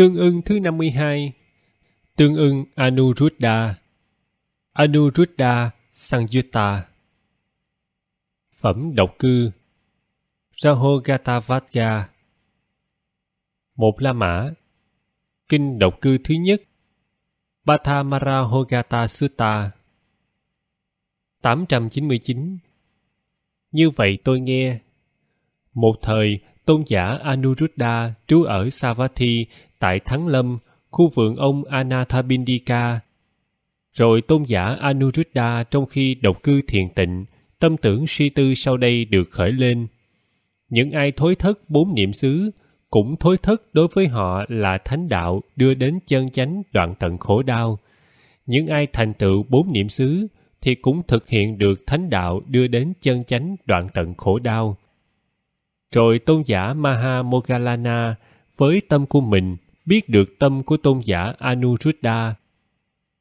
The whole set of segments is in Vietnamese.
tương ưng thứ 52, tương ưng Anuruddha, Anuruddha Sangyutta. Phẩm độc cư Rahogatavadga Một La Mã Kinh độc cư thứ nhất Pathamarahogata Sutta 899 Như vậy tôi nghe Một thời, tôn giả Anuruddha trú ở Savatthi tại Thắng Lâm, khu vườn ông Anathabindika. Rồi tôn giả Anuruddha trong khi độc cư thiền tịnh, tâm tưởng suy tư sau đây được khởi lên. Những ai thối thất bốn niệm xứ cũng thối thất đối với họ là thánh đạo đưa đến chân chánh đoạn tận khổ đau. Những ai thành tựu bốn niệm xứ thì cũng thực hiện được thánh đạo đưa đến chân chánh đoạn tận khổ đau. Rồi tôn giả Maha Mogalana với tâm của mình biết được tâm của tôn giả Anuruddha.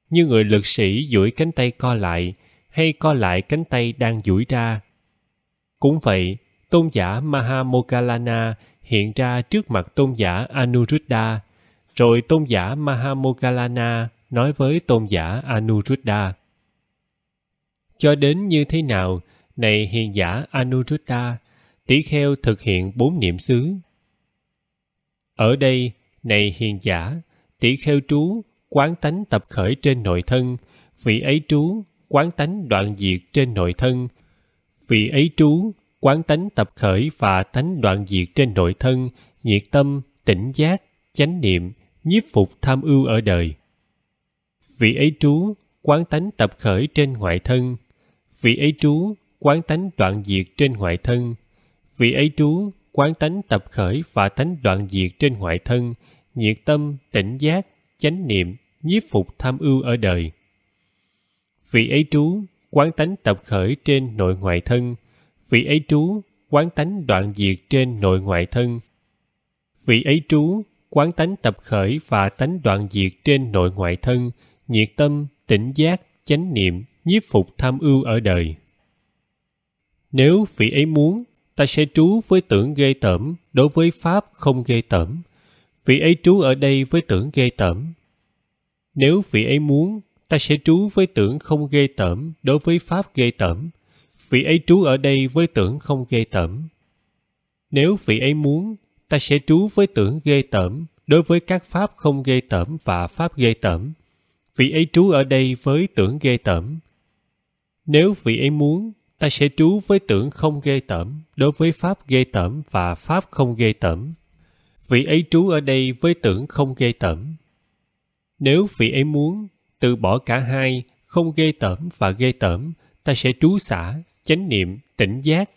Như người lực sĩ duỗi cánh tay co lại hay co lại cánh tay đang duỗi ra. Cũng vậy, tôn giả Mahamogalana hiện ra trước mặt tôn giả Anuruddha, rồi tôn giả Mahamogalana nói với tôn giả Anuruddha. Cho đến như thế nào, này hiền giả Anuruddha, tỷ kheo thực hiện bốn niệm xứ. Ở đây, này hiền giả tỷ kheo trú quán tánh tập khởi trên nội thân vị ấy trú quán tánh đoạn diệt trên nội thân vị ấy trú quán tánh tập khởi và tánh đoạn diệt trên nội thân nhiệt tâm tỉnh giác chánh niệm nhiếp phục tham ưu ở đời vị ấy trú quán tánh tập khởi trên ngoại thân vị ấy trú quán tánh đoạn diệt trên ngoại thân vị ấy trú quán tánh tập khởi và tánh đoạn diệt trên ngoại thân, nhiệt tâm, tỉnh giác, chánh niệm, nhiếp phục tham ưu ở đời. Vị ấy trú, quán tánh tập khởi trên nội ngoại thân, vị ấy trú, quán tánh đoạn diệt trên nội ngoại thân. Vị ấy trú, quán tánh tập khởi và tánh đoạn diệt trên nội ngoại thân, nhiệt tâm, tỉnh giác, chánh niệm, nhiếp phục tham ưu ở đời. Nếu vị ấy muốn, ta sẽ trú với tưởng ghê tởm đối với pháp không ghê tởm vị ấy trú ở đây với tưởng ghê tởm nếu vị ấy muốn ta sẽ trú với tưởng không ghê tởm đối với pháp ghê tởm vị ấy trú ở đây với tưởng không ghê tởm nếu vị ấy muốn ta sẽ trú với tưởng ghê tởm đối với các pháp không ghê tởm và pháp ghê tởm vị ấy trú ở đây với tưởng ghê tởm nếu vị ấy muốn ta sẽ trú với tưởng không ghê tởm đối với pháp ghê tởm và pháp không ghê tởm vị ấy trú ở đây với tưởng không ghê tởm nếu vị ấy muốn từ bỏ cả hai không ghê tởm và ghê tởm ta sẽ trú xả chánh niệm tỉnh giác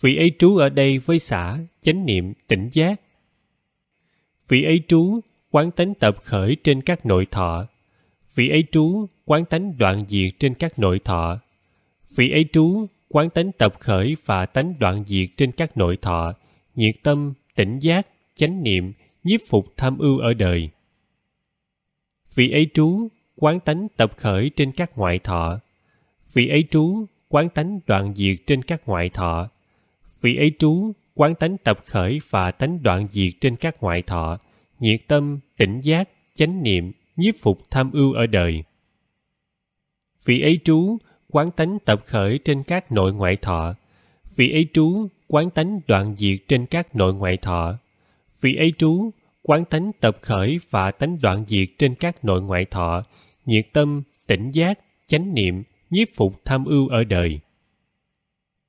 vị ấy trú ở đây với xả chánh niệm tỉnh giác vị ấy trú quán tánh tập khởi trên các nội thọ vị ấy trú quán tánh đoạn diệt trên các nội thọ Vị ấy trú, quán tánh tập khởi và tánh đoạn diệt trên các nội thọ, nhiệt tâm, tỉnh giác, chánh niệm, nhiếp phục tham ưu ở đời. Vị ấy trú, quán tánh tập khởi trên các ngoại thọ. Vị ấy trú, quán tánh đoạn diệt trên các ngoại thọ. Vị ấy trú, quán tánh tập khởi và tánh đoạn diệt trên các ngoại thọ, nhiệt tâm, tỉnh giác, chánh niệm, nhiếp phục tham ưu ở đời. Vị ấy trú, quán tánh tập khởi trên các nội ngoại thọ vị ấy trú quán tánh đoạn diệt trên các nội ngoại thọ vị ấy trú quán tánh tập khởi và tánh đoạn diệt trên các nội ngoại thọ nhiệt tâm tỉnh giác chánh niệm nhiếp phục tham ưu ở đời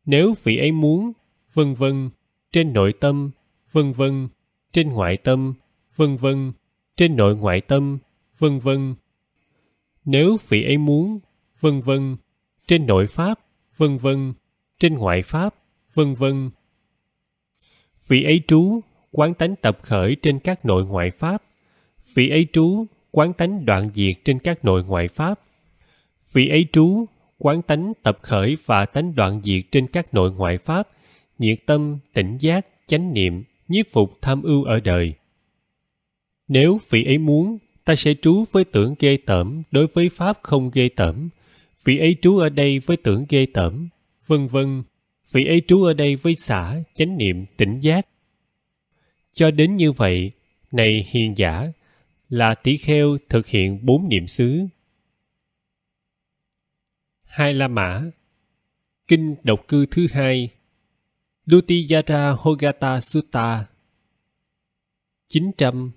nếu vị ấy muốn vân vân trên nội tâm vân vân trên ngoại tâm vân vân trên nội ngoại tâm vân vân nếu vị ấy muốn vân vân trên nội pháp, vân vân, trên ngoại pháp, vân vân. Vị ấy trú, quán tánh tập khởi trên các nội ngoại pháp. Vị ấy trú, quán tánh đoạn diệt trên các nội ngoại pháp. Vị ấy trú, quán tánh tập khởi và tánh đoạn diệt trên các nội ngoại pháp, nhiệt tâm, tỉnh giác, chánh niệm, nhiếp phục tham ưu ở đời. Nếu vị ấy muốn, ta sẽ trú với tưởng ghê tởm đối với pháp không ghê tởm, vị ấy trú ở đây với tưởng ghê tởm, vân vân, vị ấy trú ở đây với xả, chánh niệm, tỉnh giác. Cho đến như vậy, này hiền giả, là tỷ kheo thực hiện bốn niệm xứ. Hai La Mã Kinh độc cư thứ hai Lutiyara Hogata Sutta 900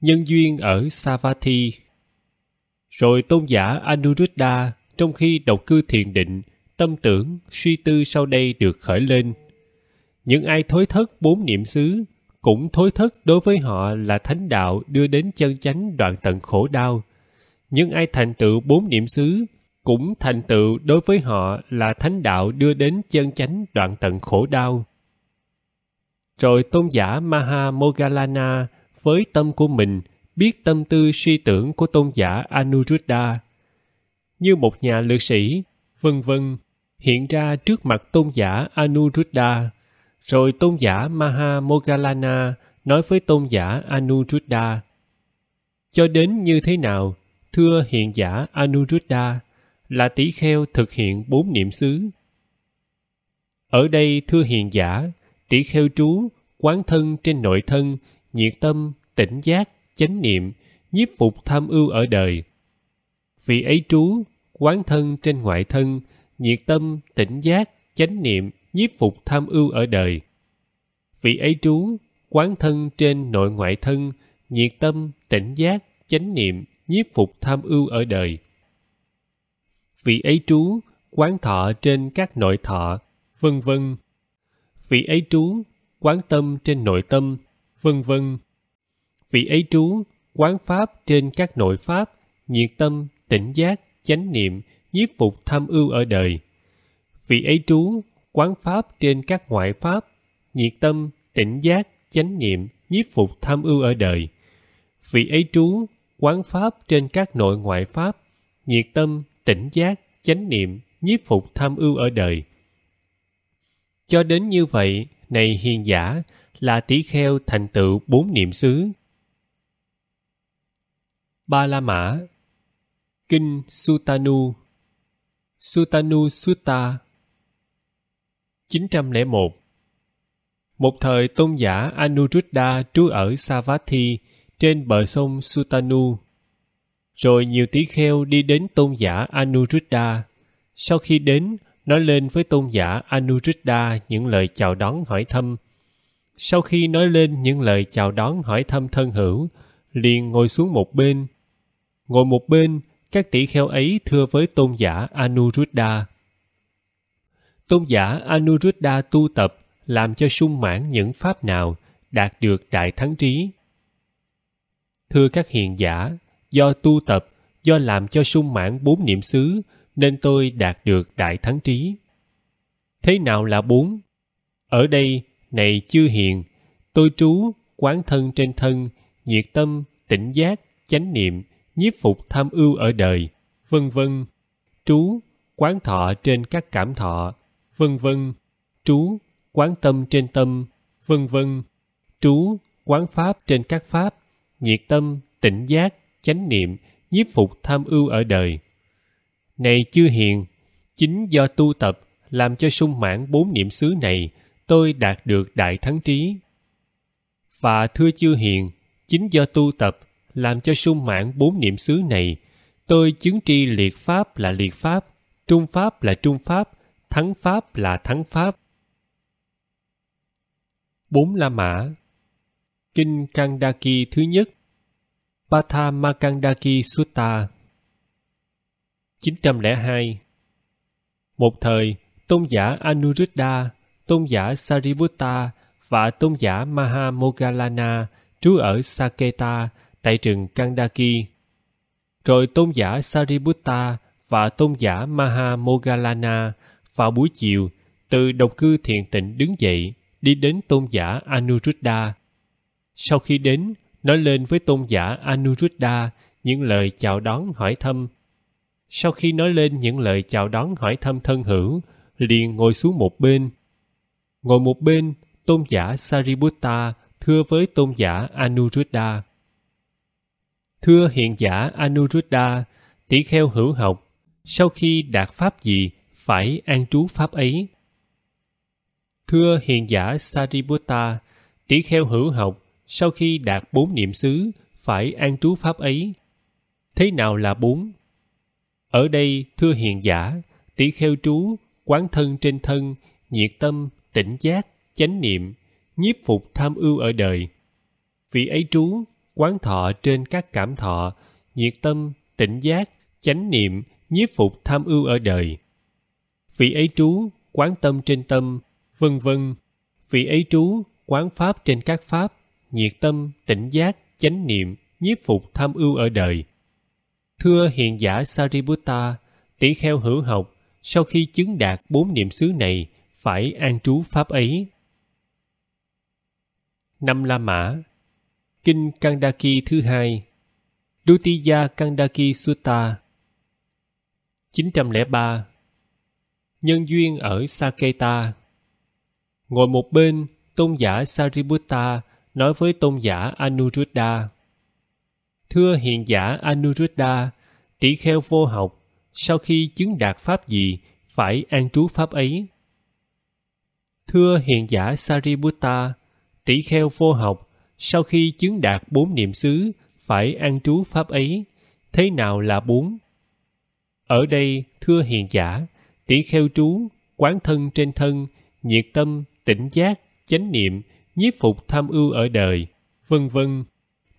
Nhân duyên ở Savatthi rồi tôn giả Anuruddha trong khi đầu cư thiền định, tâm tưởng, suy tư sau đây được khởi lên. Những ai thối thất bốn niệm xứ cũng thối thất đối với họ là thánh đạo đưa đến chân chánh đoạn tận khổ đau. Những ai thành tựu bốn niệm xứ cũng thành tựu đối với họ là thánh đạo đưa đến chân chánh đoạn tận khổ đau. Rồi tôn giả Maha Mogalana với tâm của mình – biết tâm tư suy tưởng của tôn giả Anuruddha. Như một nhà lược sĩ, vân vân, hiện ra trước mặt tôn giả Anuruddha, rồi tôn giả Maha Mogalana nói với tôn giả Anuruddha. Cho đến như thế nào, thưa hiện giả Anuruddha, là tỷ kheo thực hiện bốn niệm xứ. Ở đây thưa hiện giả, tỷ kheo trú, quán thân trên nội thân, nhiệt tâm, tỉnh giác, chánh niệm nhiếp phục tham ưu ở đời vị ấy trú quán thân trên ngoại thân nhiệt tâm tỉnh giác chánh niệm nhiếp phục tham ưu ở đời vị ấy trú quán thân trên nội ngoại thân nhiệt tâm tỉnh giác chánh niệm nhiếp phục tham ưu ở đời vị ấy trú quán thọ trên các nội thọ vân vân vị ấy trú quán tâm trên nội tâm vân vân vị ấy trú quán pháp trên các nội pháp nhiệt tâm tỉnh giác chánh niệm nhiếp phục tham ưu ở đời vị ấy trú quán pháp trên các ngoại pháp nhiệt tâm tỉnh giác chánh niệm nhiếp phục tham ưu ở đời vị ấy trú quán pháp trên các nội ngoại pháp nhiệt tâm tỉnh giác chánh niệm nhiếp phục tham ưu ở đời cho đến như vậy này hiền giả là tỷ kheo thành tựu bốn niệm xứ Ba La Mã Kinh Sutanu Sutanu Sutta 901 Một thời tôn giả Anuruddha trú ở Savatthi trên bờ sông Sutanu. Rồi nhiều tỷ kheo đi đến tôn giả Anuruddha. Sau khi đến, nói lên với tôn giả Anuruddha những lời chào đón hỏi thăm. Sau khi nói lên những lời chào đón hỏi thăm thân hữu, liền ngồi xuống một bên Ngồi một bên, các tỷ kheo ấy thưa với tôn giả Anuruddha. Tôn giả Anuruddha tu tập làm cho sung mãn những pháp nào đạt được đại thắng trí. Thưa các hiền giả, do tu tập, do làm cho sung mãn bốn niệm xứ, nên tôi đạt được đại thắng trí. Thế nào là bốn? Ở đây, này chư hiền, tôi trú, quán thân trên thân, nhiệt tâm, tỉnh giác, chánh niệm – nhiếp phục tham ưu ở đời, vân vân. Trú, quán thọ trên các cảm thọ, vân vân. Trú, quán tâm trên tâm, vân vân. Trú, quán pháp trên các pháp, nhiệt tâm, tỉnh giác, chánh niệm, nhiếp phục tham ưu ở đời. Này chư hiền, chính do tu tập làm cho sung mãn bốn niệm xứ này, tôi đạt được đại thắng trí. Và thưa chư hiền, chính do tu tập làm cho sung mãn bốn niệm xứ này tôi chứng tri liệt pháp là liệt pháp trung pháp là trung pháp thắng pháp là thắng pháp bốn la mã kinh kandaki thứ nhất pathamakandaki sutta 902 một thời tôn giả anuruddha tôn giả sariputta và tôn giả mahamogallana trú ở saketa tại rừng Kandaki. Rồi tôn giả Sariputta và tôn giả Maha vào buổi chiều từ đồng cư thiền tịnh đứng dậy đi đến tôn giả Anuruddha. Sau khi đến, nói lên với tôn giả Anuruddha những lời chào đón hỏi thăm. Sau khi nói lên những lời chào đón hỏi thăm thân hữu, liền ngồi xuống một bên. Ngồi một bên, tôn giả Sariputta thưa với tôn giả Anuruddha. Thưa hiện giả Anuruddha, tỷ kheo hữu học, sau khi đạt pháp gì, phải an trú pháp ấy. Thưa hiền giả Sariputta, tỷ kheo hữu học, sau khi đạt bốn niệm xứ, phải an trú pháp ấy. Thế nào là bốn? Ở đây, thưa hiền giả, tỷ kheo trú, quán thân trên thân, nhiệt tâm, tỉnh giác, chánh niệm, nhiếp phục tham ưu ở đời. Vị ấy trú, quán thọ trên các cảm thọ nhiệt tâm tỉnh giác chánh niệm nhiếp phục tham ưu ở đời vị ấy trú quán tâm trên tâm vân vân vị ấy trú quán pháp trên các pháp nhiệt tâm tỉnh giác chánh niệm nhiếp phục tham ưu ở đời thưa hiền giả sariputta tỷ kheo hữu học sau khi chứng đạt bốn niệm xứ này phải an trú pháp ấy năm la mã Kinh Kandaki thứ hai Dutiya Kandaki Sutta 903 Nhân duyên ở Saketa Ngồi một bên, tôn giả Sariputta nói với tôn giả Anuruddha Thưa hiền giả Anuruddha, tỷ kheo vô học, sau khi chứng đạt pháp gì, phải an trú pháp ấy. Thưa hiền giả Sariputta, tỷ kheo vô học, sau khi chứng đạt bốn niệm xứ phải an trú pháp ấy thế nào là bốn ở đây thưa hiền giả tỷ kheo trú quán thân trên thân nhiệt tâm tỉnh giác chánh niệm nhiếp phục tham ưu ở đời vân vân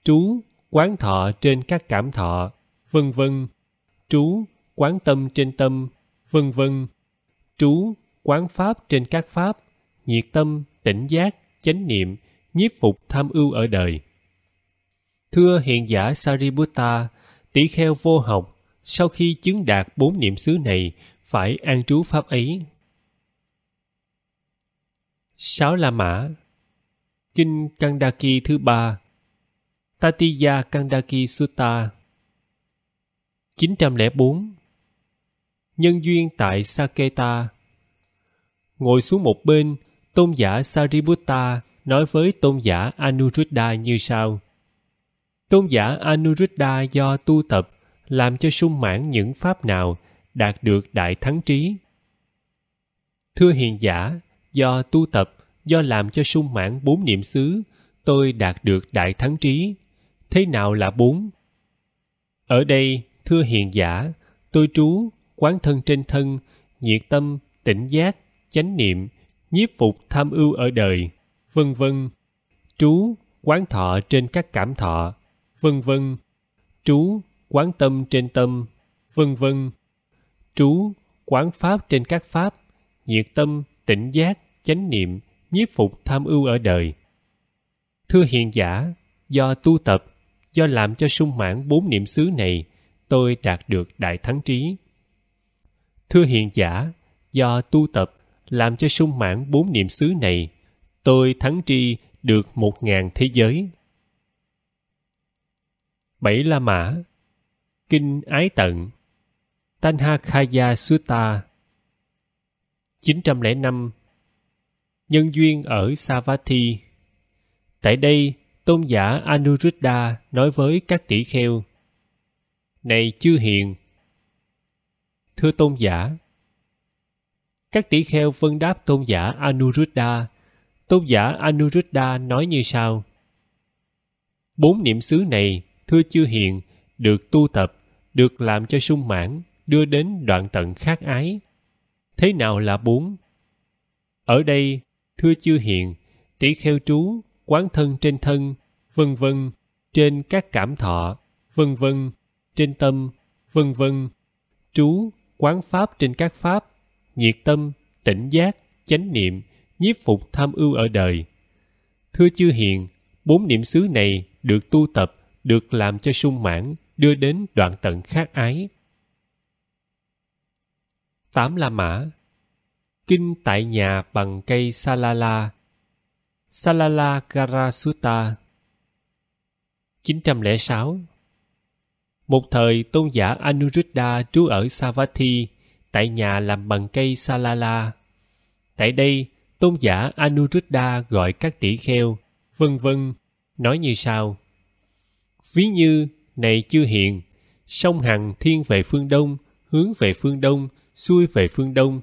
trú quán thọ trên các cảm thọ vân vân trú quán tâm trên tâm vân vân trú quán pháp trên các pháp nhiệt tâm tỉnh giác chánh niệm nhiếp phục tham ưu ở đời. Thưa hiện giả Sariputta, tỷ kheo vô học, sau khi chứng đạt bốn niệm xứ này, phải an trú pháp ấy. Sáu La Mã Kinh Kandaki thứ ba Tatiya Kandaki Sutta 904 Nhân duyên tại Saketa Ngồi xuống một bên, tôn giả Sariputta nói với tôn giả Anuruddha như sau. Tôn giả Anuruddha do tu tập làm cho sung mãn những pháp nào đạt được đại thắng trí. Thưa hiền giả, do tu tập, do làm cho sung mãn bốn niệm xứ, tôi đạt được đại thắng trí. Thế nào là bốn? Ở đây, thưa hiền giả, tôi trú, quán thân trên thân, nhiệt tâm, tỉnh giác, chánh niệm, nhiếp phục tham ưu ở đời, vân vân trú quán thọ trên các cảm thọ vân vân trú quán tâm trên tâm vân vân trú quán pháp trên các pháp nhiệt tâm tỉnh giác chánh niệm nhiếp phục tham ưu ở đời thưa hiện giả do tu tập do làm cho sung mãn bốn niệm xứ này tôi đạt được đại thắng trí thưa hiện giả do tu tập làm cho sung mãn bốn niệm xứ này tôi thắng tri được một ngàn thế giới. Bảy La Mã Kinh Ái Tận tanha Tanhakaya Sutta 905 Nhân duyên ở Savatthi Tại đây, tôn giả Anuruddha nói với các tỷ kheo Này chư hiền Thưa tôn giả Các tỷ kheo vân đáp tôn giả Anuruddha tôn giả Anuruddha nói như sau. Bốn niệm xứ này, thưa chư hiền, được tu tập, được làm cho sung mãn, đưa đến đoạn tận khát ái. Thế nào là bốn? Ở đây, thưa chư hiền, tỷ kheo trú, quán thân trên thân, vân vân, trên các cảm thọ, vân vân, trên tâm, vân vân, trú, quán pháp trên các pháp, nhiệt tâm, tỉnh giác, chánh niệm, nhiếp phục tham ưu ở đời. Thưa chư hiền, bốn niệm xứ này được tu tập, được làm cho sung mãn, đưa đến đoạn tận khát ái. Tám La Mã Kinh tại nhà bằng cây Salala Salala Karasutta 906 Một thời tôn giả Anuruddha trú ở Savatthi tại nhà làm bằng cây Salala. Tại đây, tôn giả Anuruddha gọi các tỷ kheo, vân vân, nói như sau. Ví như, này chưa hiện sông Hằng thiên về phương đông, hướng về phương đông, xuôi về phương đông.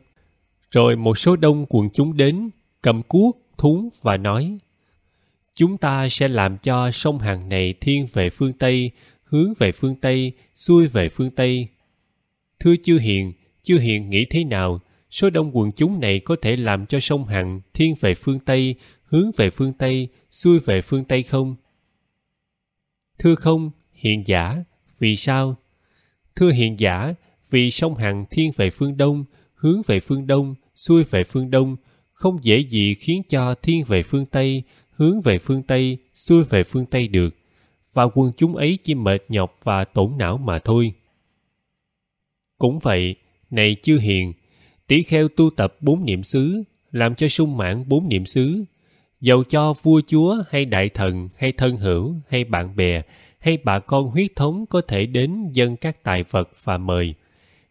Rồi một số đông quần chúng đến, cầm cuốc, thúng và nói Chúng ta sẽ làm cho sông Hằng này thiên về phương Tây, hướng về phương Tây, xuôi về phương Tây. Thưa chư hiền, chư hiền nghĩ thế nào, số đông quần chúng này có thể làm cho sông Hằng thiên về phương Tây, hướng về phương Tây, xuôi về phương Tây không? Thưa không, hiện giả, vì sao? Thưa hiện giả, vì sông Hằng thiên về phương Đông, hướng về phương Đông, xuôi về phương Đông, không dễ gì khiến cho thiên về phương Tây, hướng về phương Tây, xuôi về phương Tây được, và quân chúng ấy chỉ mệt nhọc và tổn não mà thôi. Cũng vậy, này chưa hiền, tỷ kheo tu tập bốn niệm xứ làm cho sung mãn bốn niệm xứ dầu cho vua chúa hay đại thần hay thân hữu hay bạn bè hay bà con huyết thống có thể đến dâng các tài vật và mời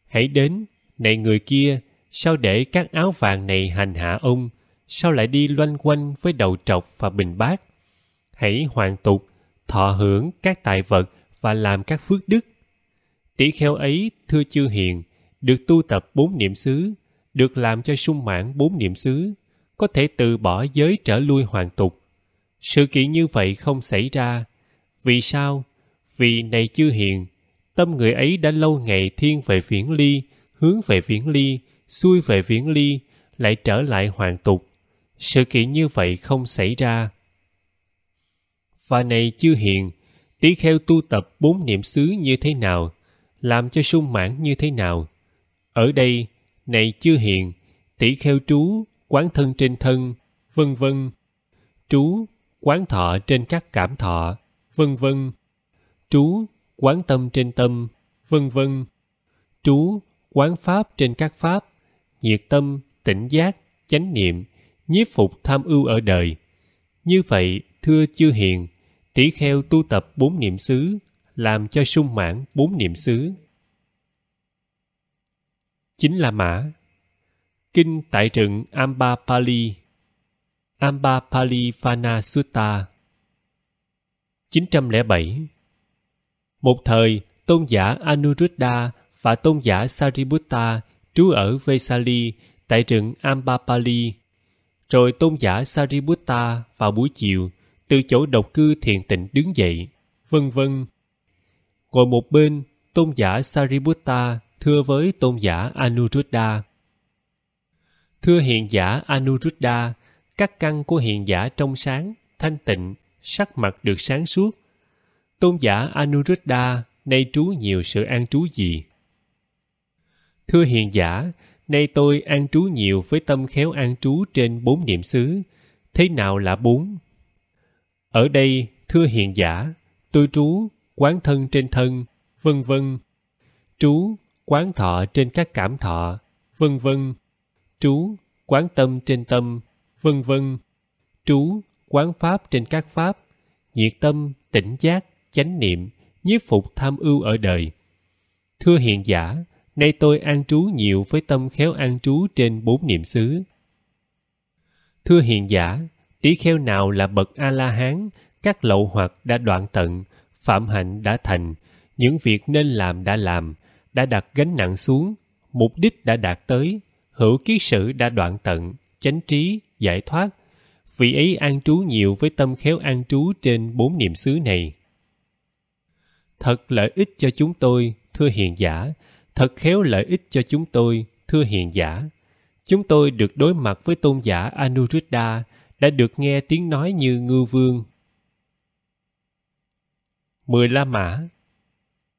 hãy đến này người kia sao để các áo vàng này hành hạ ông sao lại đi loanh quanh với đầu trọc và bình bát hãy hoàn tục thọ hưởng các tài vật và làm các phước đức tỷ kheo ấy thưa chư hiền được tu tập bốn niệm xứ được làm cho sung mãn bốn niệm xứ có thể từ bỏ giới trở lui hoàn tục sự kiện như vậy không xảy ra vì sao vì này chưa hiện tâm người ấy đã lâu ngày thiên về viễn ly hướng về viễn ly xuôi về viễn ly lại trở lại hoàn tục sự kiện như vậy không xảy ra và này chưa hiện tỷ kheo tu tập bốn niệm xứ như thế nào làm cho sung mãn như thế nào ở đây này chưa hiện tỷ kheo trú quán thân trên thân vân vân trú quán thọ trên các cảm thọ vân vân trú quán tâm trên tâm vân vân trú quán pháp trên các pháp nhiệt tâm tỉnh giác chánh niệm nhiếp phục tham ưu ở đời như vậy thưa chư hiền tỷ kheo tu tập bốn niệm xứ làm cho sung mãn bốn niệm xứ chính là mã kinh tại trận amba pali phana sutta 907 một thời tôn giả anuruddha và tôn giả sariputta trú ở vesali tại amba pali rồi tôn giả sariputta vào buổi chiều từ chỗ độc cư thiền tịnh đứng dậy vân vân ngồi một bên tôn giả sariputta thưa với tôn giả Anuruddha. Thưa hiện giả Anuruddha, các căn của hiện giả trong sáng, thanh tịnh, sắc mặt được sáng suốt. Tôn giả Anuruddha nay trú nhiều sự an trú gì? Thưa hiền giả, nay tôi an trú nhiều với tâm khéo an trú trên bốn niệm xứ. Thế nào là bốn? Ở đây, thưa hiền giả, tôi trú, quán thân trên thân, vân vân. Trú, quán thọ trên các cảm thọ, vân vân. Trú, quán tâm trên tâm, vân vân. Trú, quán pháp trên các pháp, nhiệt tâm, tỉnh giác, chánh niệm, nhiếp phục tham ưu ở đời. Thưa hiện giả, nay tôi an trú nhiều với tâm khéo an trú trên bốn niệm xứ. Thưa hiện giả, tỷ kheo nào là bậc A-la-hán, các lậu hoặc đã đoạn tận, phạm hạnh đã thành, những việc nên làm đã làm, đã đặt gánh nặng xuống mục đích đã đạt tới hữu ký sự đã đoạn tận chánh trí giải thoát vị ấy an trú nhiều với tâm khéo an trú trên bốn niệm xứ này thật lợi ích cho chúng tôi thưa hiền giả thật khéo lợi ích cho chúng tôi thưa hiền giả chúng tôi được đối mặt với tôn giả anuruddha đã được nghe tiếng nói như ngư vương mười la mã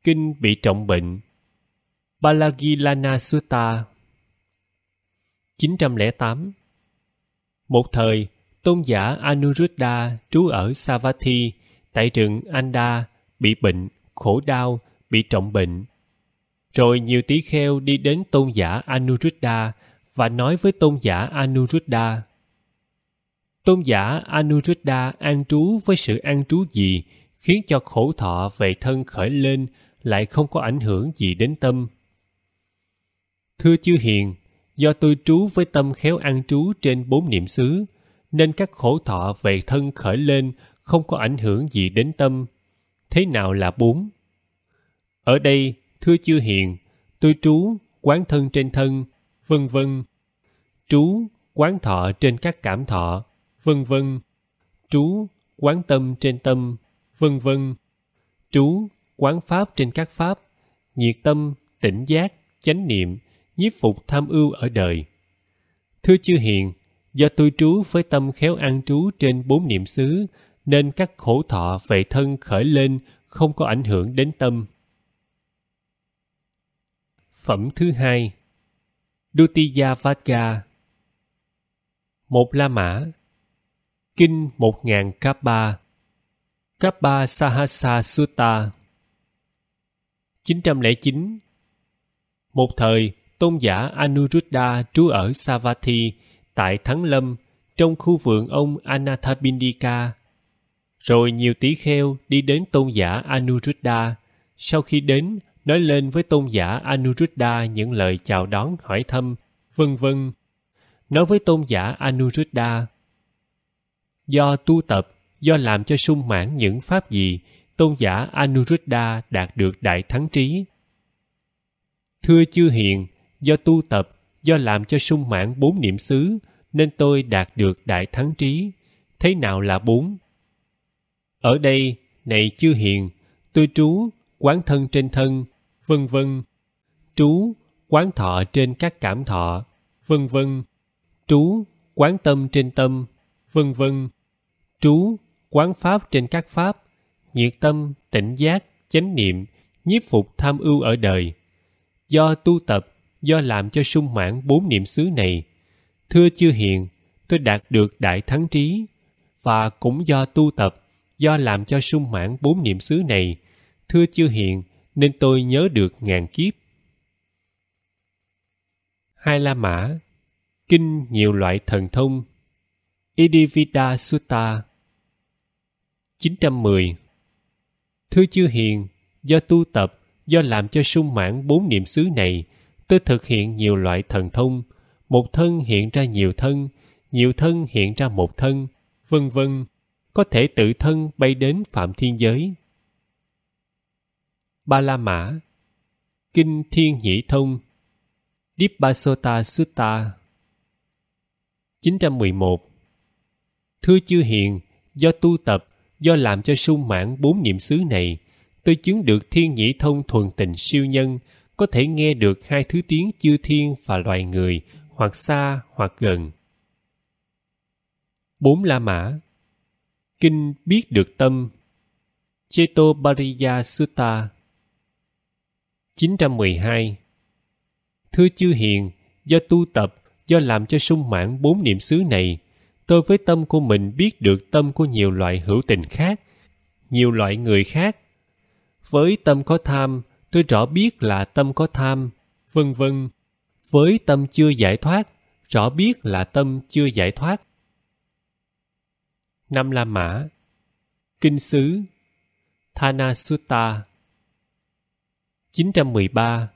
kinh bị trọng bệnh Balagilana Sutta 908 Một thời, tôn giả Anuruddha trú ở Savatthi, tại rừng Anda, bị bệnh, khổ đau, bị trọng bệnh. Rồi nhiều tỷ kheo đi đến tôn giả Anuruddha và nói với tôn giả Anuruddha. Tôn giả Anuruddha an trú với sự an trú gì khiến cho khổ thọ về thân khởi lên lại không có ảnh hưởng gì đến tâm Thưa chư hiền, do tôi trú với tâm khéo ăn trú trên bốn niệm xứ, nên các khổ thọ về thân khởi lên không có ảnh hưởng gì đến tâm. Thế nào là bốn? Ở đây, thưa chư hiền, tôi trú, quán thân trên thân, vân vân. Trú, quán thọ trên các cảm thọ, vân vân. Trú, quán tâm trên tâm, vân vân. Trú, quán pháp trên các pháp, nhiệt tâm, tỉnh giác, chánh niệm, nhiếp phục tham ưu ở đời. Thưa chư hiền, do tôi trú với tâm khéo an trú trên bốn niệm xứ, nên các khổ thọ về thân khởi lên không có ảnh hưởng đến tâm. Phẩm thứ hai Dutiya Vajra Một La Mã Kinh 1000 Kappa Kappa Sahasa Sutta 909 Một thời, tôn giả Anuruddha trú ở Savatthi tại Thắng Lâm trong khu vườn ông Anathabindika. Rồi nhiều tỷ kheo đi đến tôn giả Anuruddha. Sau khi đến, nói lên với tôn giả Anuruddha những lời chào đón hỏi thăm, vân vân. Nói với tôn giả Anuruddha, Do tu tập, do làm cho sung mãn những pháp gì, tôn giả Anuruddha đạt được đại thắng trí. Thưa chư hiền, do tu tập, do làm cho sung mãn bốn niệm xứ, nên tôi đạt được đại thắng trí. Thế nào là bốn? Ở đây, này chư hiền, tôi trú, quán thân trên thân, vân vân. Trú, quán thọ trên các cảm thọ, vân vân. Trú, quán tâm trên tâm, vân vân. Trú, quán pháp trên các pháp, nhiệt tâm, tỉnh giác, chánh niệm, nhiếp phục tham ưu ở đời. Do tu tập do làm cho sung mãn bốn niệm xứ này thưa chư hiền tôi đạt được đại thắng trí và cũng do tu tập do làm cho sung mãn bốn niệm xứ này thưa chư hiền nên tôi nhớ được ngàn kiếp hai la mã kinh nhiều loại thần thông idivida sutta 910 Thưa chư hiền, do tu tập, do làm cho sung mãn bốn niệm xứ này, tôi thực hiện nhiều loại thần thông một thân hiện ra nhiều thân nhiều thân hiện ra một thân vân vân có thể tự thân bay đến phạm thiên giới ba la mã kinh thiên nhĩ thông dipasota sutta 911 Thưa chư hiền, do tu tập, do làm cho sung mãn bốn niệm xứ này, tôi chứng được thiên nhĩ thông thuần tình siêu nhân, có thể nghe được hai thứ tiếng chư thiên và loài người hoặc xa hoặc gần bốn la mã kinh biết được tâm cheto bariya sutta 912 Thưa chư hiền, do tu tập, do làm cho sung mãn bốn niệm xứ này, tôi với tâm của mình biết được tâm của nhiều loại hữu tình khác, nhiều loại người khác. Với tâm có tham, tôi rõ biết là tâm có tham, vân vân. Với tâm chưa giải thoát, rõ biết là tâm chưa giải thoát. Năm La Mã Kinh Sứ Thana Sutta 913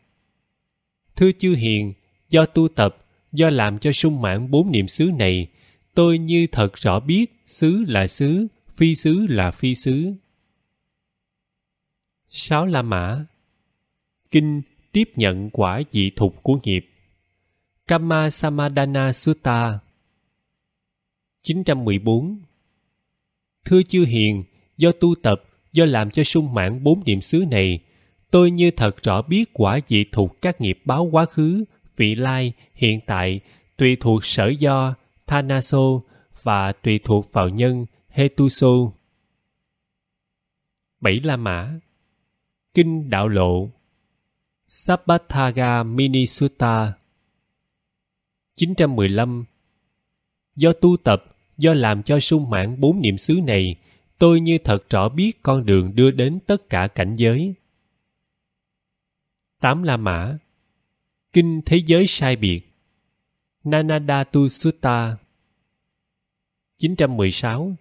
Thưa chư hiền, do tu tập, do làm cho sung mãn bốn niệm xứ này, tôi như thật rõ biết xứ là xứ, phi xứ là phi xứ. Sáu La Mã kinh tiếp nhận quả dị thục của nghiệp. Kama Samadana Sutta 914 Thưa chư hiền, do tu tập, do làm cho sung mãn bốn niệm xứ này, tôi như thật rõ biết quả dị thuộc các nghiệp báo quá khứ, vị lai, hiện tại, tùy thuộc sở do, thanaso và tùy thuộc vào nhân, hetuso. Bảy La Mã Kinh Đạo Lộ Sabbathaga Minisutta 915 Do tu tập, do làm cho sung mãn bốn niệm xứ này, tôi như thật rõ biết con đường đưa đến tất cả cảnh giới. Tám La Mã Kinh Thế giới sai biệt Nanadatu Sutta 916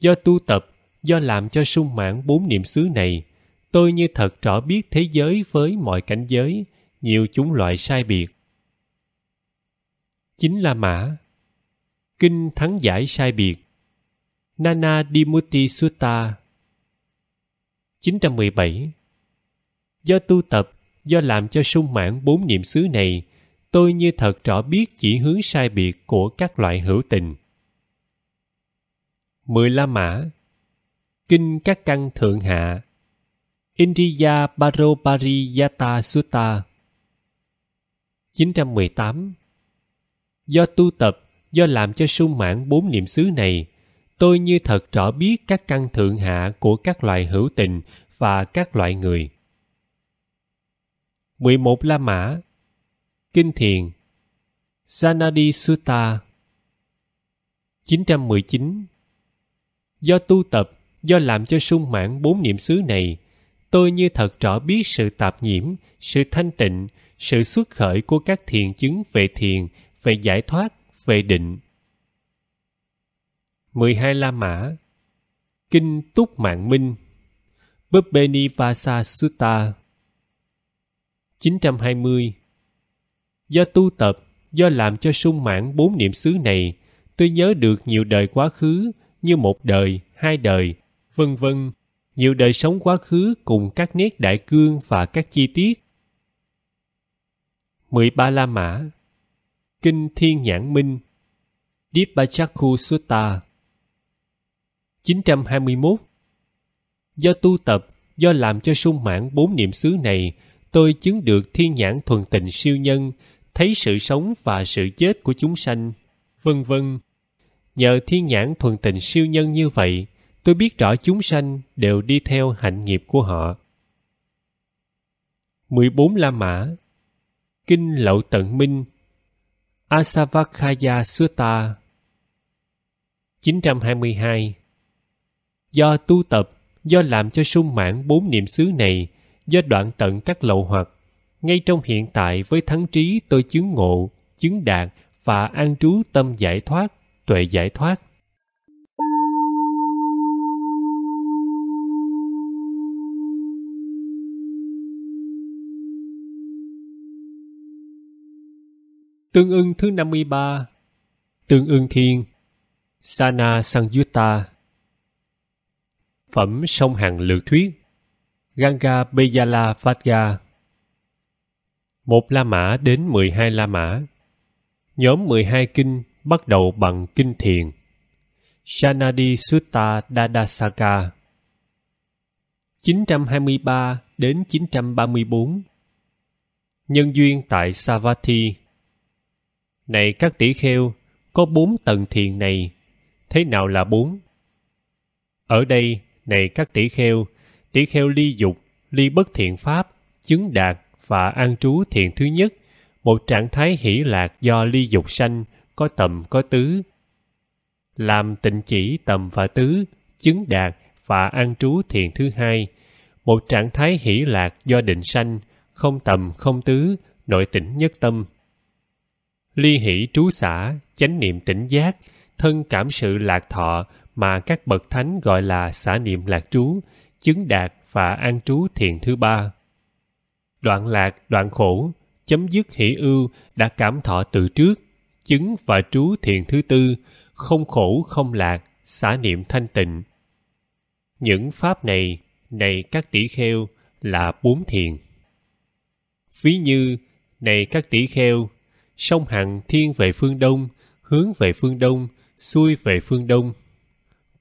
Do tu tập, do làm cho sung mãn bốn niệm xứ này, tôi như thật rõ biết thế giới với mọi cảnh giới nhiều chúng loại sai biệt chính là mã kinh thắng giải sai biệt nana dimuti sutta 917 do tu tập do làm cho sung mãn bốn niệm xứ này tôi như thật rõ biết chỉ hướng sai biệt của các loại hữu tình mười la mã kinh các căn thượng hạ indiya Barobariyata Sutta 918 Do tu tập, do làm cho sung mãn bốn niệm xứ này, tôi như thật rõ biết các căn thượng hạ của các loại hữu tình và các loại người. 11 La Mã Kinh Thiền Sanadi Sutta 919 Do tu tập, do làm cho sung mãn bốn niệm xứ này, tôi như thật rõ biết sự tạp nhiễm sự thanh tịnh sự xuất khởi của các thiền chứng về thiền về giải thoát về định 12 La Mã Kinh Túc Mạng Minh Bhupenivasa Sutta 920 Do tu tập, do làm cho sung mãn bốn niệm xứ này, tôi nhớ được nhiều đời quá khứ như một đời, hai đời, vân vân nhiều đời sống quá khứ cùng các nét đại cương và các chi tiết. 13 La Mã Kinh Thiên Nhãn Minh Dipachakku Sutta 921 Do tu tập, do làm cho sung mãn bốn niệm xứ này, tôi chứng được thiên nhãn thuần tịnh siêu nhân, thấy sự sống và sự chết của chúng sanh, vân vân. Nhờ thiên nhãn thuần tịnh siêu nhân như vậy, tôi biết rõ chúng sanh đều đi theo hạnh nghiệp của họ. 14 La Mã Kinh Lậu Tận Minh Asavakhaya Sutta 922 Do tu tập, do làm cho sung mãn bốn niệm xứ này, do đoạn tận các lậu hoặc, ngay trong hiện tại với thắng trí tôi chứng ngộ, chứng đạt và an trú tâm giải thoát, tuệ giải thoát tương ưng thứ 53, tương ưng thiên, Sana sanjuta Phẩm sông hằng lược thuyết, Ganga Bejala Vatga. Một La Mã đến 12 La Mã. Nhóm 12 kinh bắt đầu bằng kinh thiền. Shanadi Sutta Dadasaka 923 đến 934 Nhân duyên tại Savatthi này các tỷ kheo, có bốn tầng thiền này. Thế nào là bốn? Ở đây, này các tỷ kheo, tỷ kheo ly dục, ly bất thiện pháp, chứng đạt và an trú thiền thứ nhất, một trạng thái hỷ lạc do ly dục sanh, có tầm có tứ. Làm tịnh chỉ tầm và tứ, chứng đạt và an trú thiền thứ hai, một trạng thái hỷ lạc do định sanh, không tầm không tứ, nội tỉnh nhất tâm ly hỷ trú xả chánh niệm tỉnh giác thân cảm sự lạc thọ mà các bậc thánh gọi là xả niệm lạc trú chứng đạt và an trú thiền thứ ba đoạn lạc đoạn khổ chấm dứt hỷ ưu đã cảm thọ từ trước chứng và trú thiền thứ tư không khổ không lạc xả niệm thanh tịnh những pháp này này các tỷ kheo là bốn thiền ví như này các tỷ kheo sông Hằng thiên về phương đông, hướng về phương đông, xuôi về phương đông.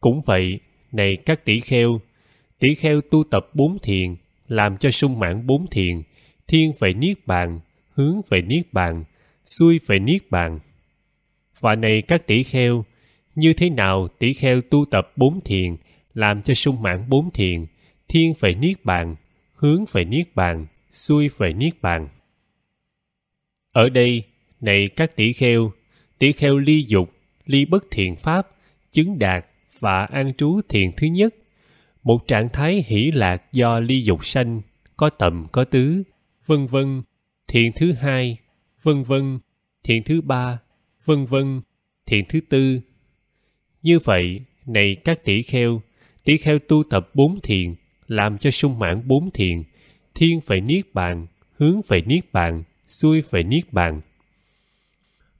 Cũng vậy, này các tỷ kheo, tỷ kheo tu tập bốn thiền, làm cho sung mãn bốn thiền, thiên về niết bàn, hướng về niết bàn, xuôi về niết bàn. Và này các tỷ kheo, như thế nào tỷ kheo tu tập bốn thiền, làm cho sung mãn bốn thiền, thiên về niết bàn, hướng về niết bàn, xuôi về niết bàn. Ở đây, này các tỷ kheo tỷ kheo ly dục ly bất thiện pháp chứng đạt và an trú thiền thứ nhất một trạng thái hỷ lạc do ly dục sanh có tầm có tứ vân vân thiền thứ hai vân vân thiền thứ ba vân vân thiền thứ tư như vậy này các tỷ kheo tỷ kheo tu tập bốn thiền làm cho sung mãn bốn thiền thiên phải niết bàn hướng phải niết bàn xuôi phải niết bàn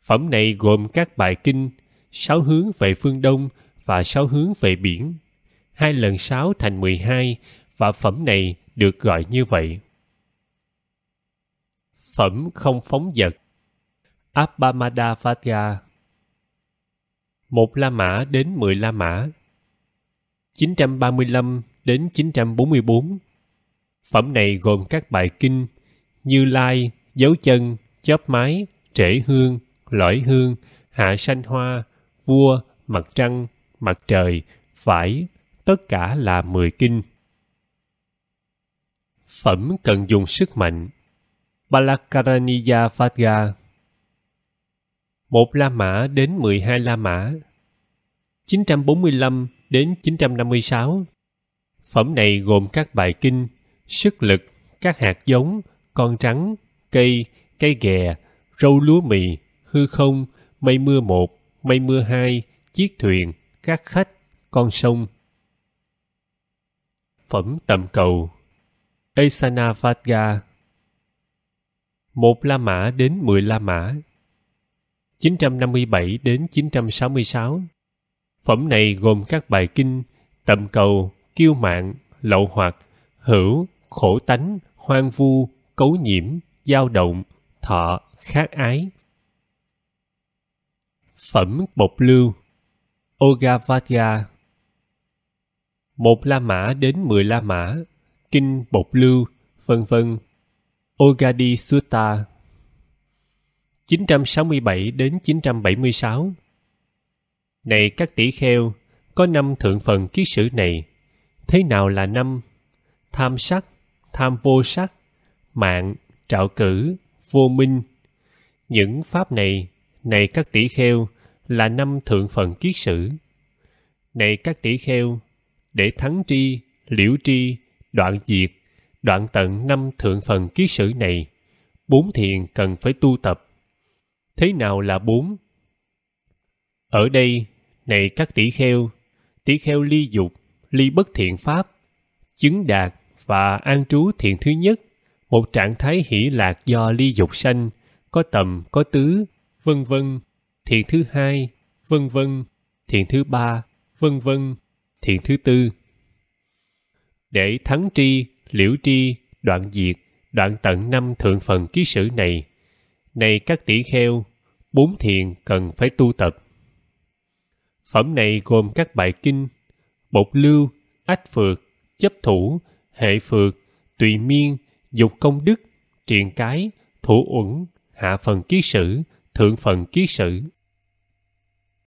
Phẩm này gồm các bài kinh, sáu hướng về phương Đông và sáu hướng về biển. Hai lần sáu thành mười hai và phẩm này được gọi như vậy. Phẩm không phóng vật Abhamada Vajra Một La Mã đến 10 La Mã 935 đến 944 Phẩm này gồm các bài kinh Như Lai, Dấu Chân, Chớp Mái, Trễ Hương, lõi hương hạ sanh hoa vua mặt trăng mặt trời phải tất cả là mười kinh phẩm cần dùng sức mạnh balakaraniya phatga một la mã đến 12 la mã 945 đến 956 phẩm này gồm các bài kinh sức lực các hạt giống con trắng cây cây ghè râu lúa mì hư không, mây mưa một, mây mưa hai, chiếc thuyền, các khách, con sông. Phẩm tầm cầu asana Vatga Một La Mã đến mười La Mã 957 đến 966 Phẩm này gồm các bài kinh Tầm cầu, kiêu mạng, lậu hoặc, hữu, khổ tánh, hoang vu, cấu nhiễm, dao động, thọ, khát ái, Phẩm Bộc Lưu Ogavatya Một La Mã đến mười La Mã Kinh Bộc Lưu, vân vân Ogadi Sutta 967 đến 976 Này các tỷ kheo, có năm thượng phần ký sử này. Thế nào là năm? Tham sắc, tham vô sắc, mạng, trạo cử, vô minh. Những pháp này này các tỷ kheo, là năm thượng phần kiết sử. Này các tỷ kheo, để thắng tri, liễu tri, đoạn diệt, đoạn tận năm thượng phần kiết sử này, bốn thiền cần phải tu tập. Thế nào là bốn? Ở đây, này các tỷ kheo, tỷ kheo ly dục, ly bất thiện pháp, chứng đạt và an trú thiện thứ nhất, một trạng thái hỷ lạc do ly dục sanh, có tầm, có tứ, vân vân, thiền thứ hai, vân vân, thiền thứ ba, vân vân, thiền thứ tư. Để thắng tri, liễu tri, đoạn diệt, đoạn tận năm thượng phần ký sử này, này các tỷ kheo, bốn thiền cần phải tu tập. Phẩm này gồm các bài kinh, bột lưu, ách phược, chấp thủ, hệ phược, tùy miên, dục công đức, triền cái, thủ uẩn, hạ phần ký sử, thượng phần ký sự.